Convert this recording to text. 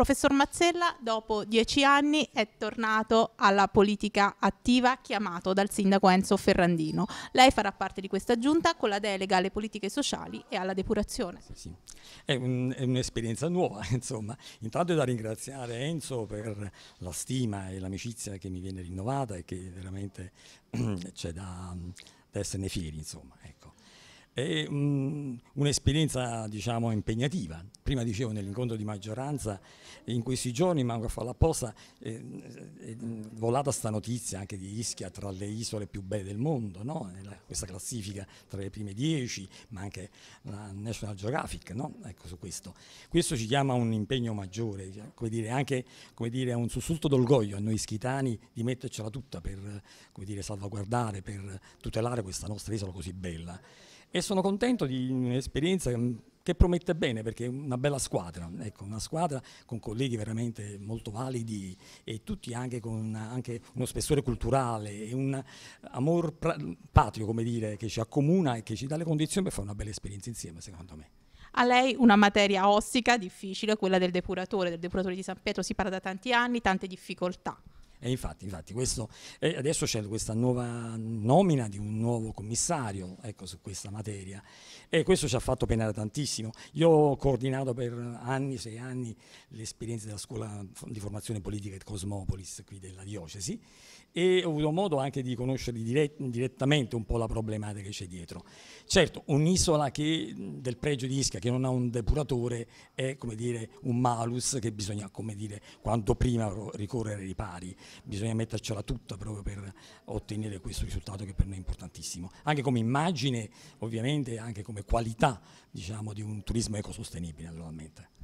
Professor Mazzella, dopo dieci anni, è tornato alla politica attiva chiamato dal sindaco Enzo Ferrandino. Lei farà parte di questa giunta con la delega alle politiche sociali e alla depurazione. Sì, sì. È, un'esperienza nuova, insomma. Intanto è da ringraziare Enzo per la stima e l'amicizia che mi viene rinnovata e che veramente c'è da, da, esserne fieri, insomma. Ecco. È um, un'esperienza diciamo, impegnativa. Prima dicevo nell'incontro di maggioranza, in questi giorni manco a farla apposta, eh, eh, è volata sta notizia anche di Ischia tra le isole più belle del mondo, no? questa classifica tra le prime dieci, ma anche la National Geographic, no? ecco su questo. Questo ci chiama un impegno maggiore, come dire, anche come dire, un sussulto d'orgoglio a noi ischitani di mettercela tutta per come dire, salvaguardare, per tutelare questa nostra isola così bella e sono contento di un'esperienza che promette bene perché è una bella squadra, ecco, una squadra con colleghi veramente molto validi e tutti anche con una, anche uno spessore culturale e un amor patrio, come dire, che ci accomuna e che ci dà le condizioni per fare una bella esperienza insieme, secondo me. A lei una materia ossica difficile, quella del depuratore, del depuratore di San Pietro, si parla da tanti anni, tante difficoltà. E infatti, infatti questo, eh, adesso c'è questa nuova nomina di un nuovo commissario ecco, su questa materia e questo ci ha fatto penare tantissimo. Io ho coordinato per anni, sei anni, l'esperienza della scuola di formazione politica di Cosmopolis qui della diocesi e ho avuto modo anche di conoscere direttamente un po' la problematica che c'è dietro. Certo, un'isola del pregio di Ischia che non ha un depuratore è come dire, un malus che bisogna come dire, quanto prima ricorrere ai ripari, bisogna mettercela tutta proprio per ottenere questo risultato che per noi è importante importantissimo, anche come immagine, ovviamente anche come qualità diciamo, di un turismo ecosostenibile naturalmente.